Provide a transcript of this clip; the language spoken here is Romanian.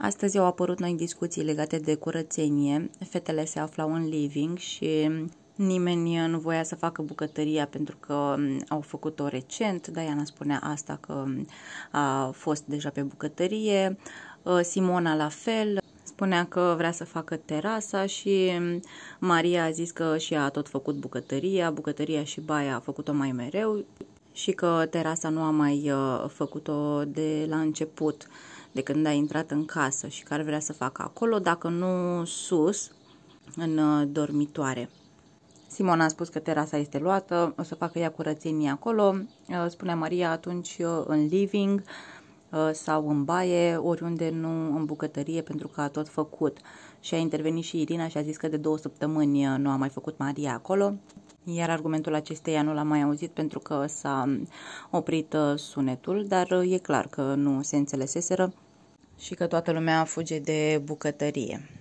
Astăzi au apărut noi discuții legate de curățenie, fetele se aflau în living și nimeni nu voia să facă bucătăria pentru că mm, au făcut-o recent, Diana spunea asta că mm, a fost deja pe bucătărie, uh, Simona la fel, spunea că vrea să facă terasa și mm, Maria a zis că și ea a tot făcut bucătăria, bucătăria și baia a făcut-o mai mereu și că terasa nu a mai uh, făcut-o de la început de când a intrat în casă și care vrea să facă acolo, dacă nu sus, în uh, dormitoare. Simona a spus că terasa este luată, o să facă ea curățenie acolo, uh, spune Maria atunci uh, în living sau în baie, oriunde nu în bucătărie, pentru că a tot făcut. Și a intervenit și Irina și a zis că de două săptămâni nu a mai făcut Maria acolo, iar argumentul acesteia nu l-am mai auzit pentru că s-a um, oprit sunetul, dar e clar că nu se înțeleseseră și că toată lumea fuge de bucătărie.